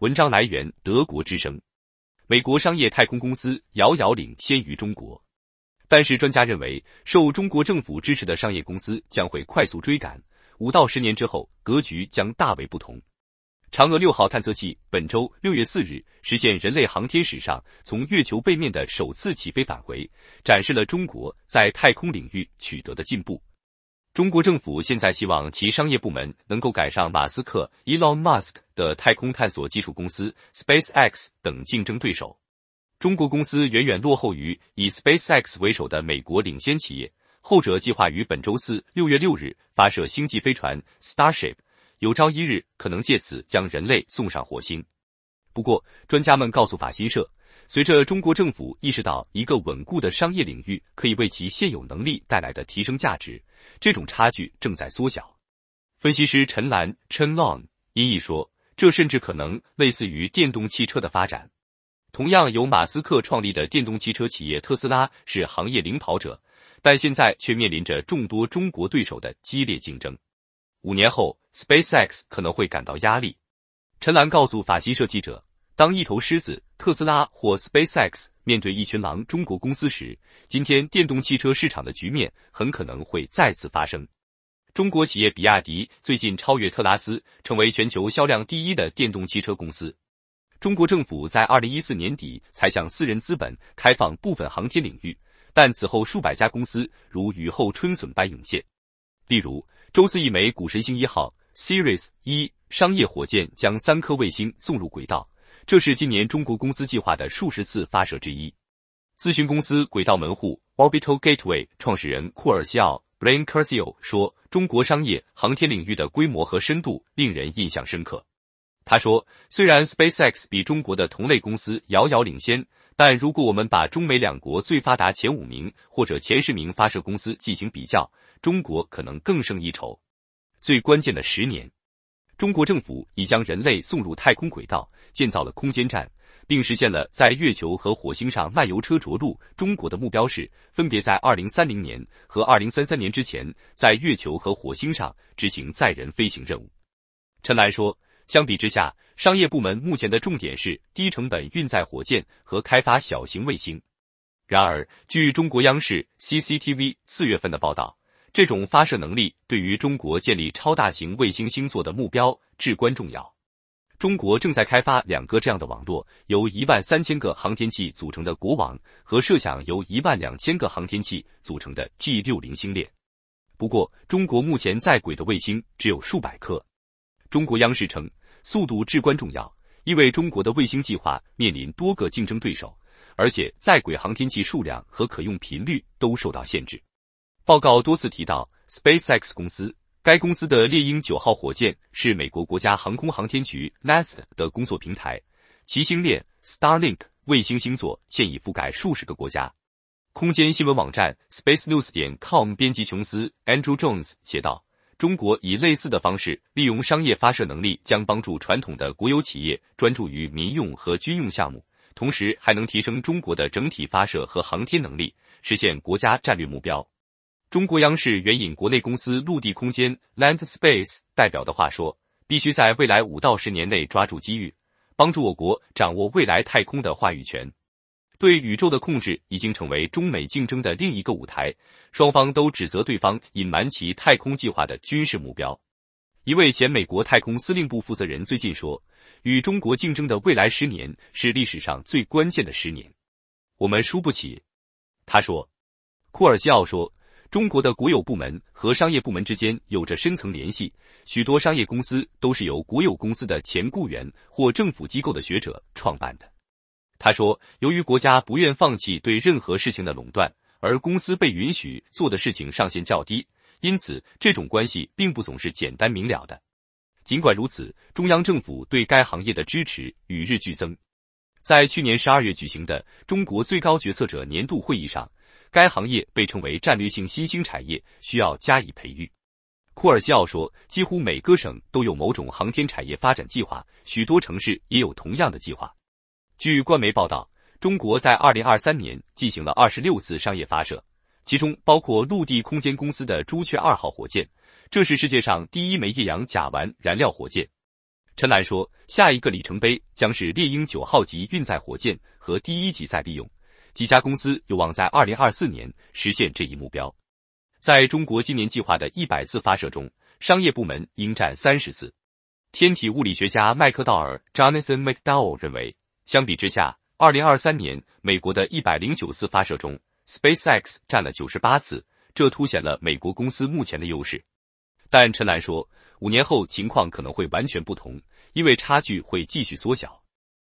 文章来源：德国之声。美国商业太空公司遥遥领先于中国，但是专家认为，受中国政府支持的商业公司将会快速追赶。五到十年之后，格局将大为不同。嫦娥六号探测器本周六月四日实现人类航天史上从月球背面的首次起飞返回，展示了中国在太空领域取得的进步。中国政府现在希望其商业部门能够赶上马斯克 （Elon Musk） 的太空探索技术公司 （SpaceX） 等竞争对手。中国公司远远落后于以 SpaceX 为首的美国领先企业，后者计划于本周四（六月六日）发射星际飞船 （Starship），有朝一日可能借此将人类送上火星。不过，专家们告诉法新社，随着中国政府意识到一个稳固的商业领域可以为其现有能力带来的提升价值。这种差距正在缩小，分析师陈岚 Chen Long 译意说，这甚至可能类似于电动汽车的发展。同样由马斯克创立的电动汽车企业特斯拉是行业领跑者，但现在却面临着众多中国对手的激烈竞争。五年后，SpaceX 可能会感到压力。陈岚告诉法新社记者。当一头狮子特斯拉或 SpaceX 面对一群狼中国公司时，今天电动汽车市场的局面很可能会再次发生。中国企业比亚迪最近超越特拉斯成为全球销量第一的电动汽车公司。中国政府在二零一四年底才向私人资本开放部分航天领域，但此后数百家公司如雨后春笋般涌现。例如，周四一枚“谷神星一号 ”Series 一商业火箭将三颗卫星送入轨道。这是今年中国公司计划的数十次发射之一。咨询公司轨道门户 Orbital Gateway 创始人库尔西奥 b r i n n Curcio 说，中国商业航天领域的规模和深度令人印象深刻。他说，虽然 SpaceX 比中国的同类公司遥遥领先，但如果我们把中美两国最发达前五名或者前十名发射公司进行比较，中国可能更胜一筹。最关键的十年。中国政府已将人类送入太空轨道，建造了空间站，并实现了在月球和火星上漫游车着陆。中国的目标是分别在二零三零年和二零三三年之前，在月球和火星上执行载人飞行任务。陈兰说，相比之下，商业部门目前的重点是低成本运载火箭和开发小型卫星。然而，据中国央视 CCTV 四月份的报道。这种发射能力对于中国建立超大型卫星星座的目标至关重要。中国正在开发两个这样的网络：由一万三千个航天器组成的“国网”和设想由一万两千个航天器组成的 “G60 星链”。不过，中国目前在轨的卫星只有数百颗。中国央视称，速度至关重要，因为中国的卫星计划面临多个竞争对手，而且在轨航天器数量和可用频率都受到限制。报告多次提到 SpaceX 公司，该公司的猎鹰九号火箭是美国国家航空航天局 NASA 的工作平台。其星链 Starlink 卫星星座现已覆盖数十个国家。空间新闻网站 SpaceNews 点 com 编辑琼斯 Andrew Jones 写道：“中国以类似的方式利用商业发射能力，将帮助传统的国有企业专注于民用和军用项目，同时还能提升中国的整体发射和航天能力，实现国家战略目标。”中国央视援引国内公司陆地空间 （Land Space） 代表的话说，必须在未来五到十年内抓住机遇，帮助我国掌握未来太空的话语权。对宇宙的控制已经成为中美竞争的另一个舞台，双方都指责对方隐瞒其太空计划的军事目标。一位前美国太空司令部负责人最近说：“与中国竞争的未来十年是历史上最关键的十年，我们输不起。”他说，库尔西奥说。中国的国有部门和商业部门之间有着深层联系，许多商业公司都是由国有公司的前雇员或政府机构的学者创办的。他说，由于国家不愿放弃对任何事情的垄断，而公司被允许做的事情上限较低，因此这种关系并不总是简单明了的。尽管如此，中央政府对该行业的支持与日俱增。在去年十二月举行的中国最高决策者年度会议上。该行业被称为战略性新兴产业，需要加以培育。库尔西奥说，几乎每个省都有某种航天产业发展计划，许多城市也有同样的计划。据官媒报道，中国在2023年进行了26次商业发射，其中包括陆地空间公司的“朱雀二号”火箭，这是世界上第一枚液氧甲烷燃料火箭。陈兰说，下一个里程碑将是猎鹰九号级运载火箭和第一级再利用。几家公司有望在二零二四年实现这一目标。在中国今年计划的一百次发射中，商业部门应占三十次。天体物理学家麦克道尔 （Jonathan McDowell） 认为，相比之下，二零二三年美国的一百零九次发射中，SpaceX 占了九十八次，这凸显了美国公司目前的优势。但陈兰说，五年后情况可能会完全不同，因为差距会继续缩小。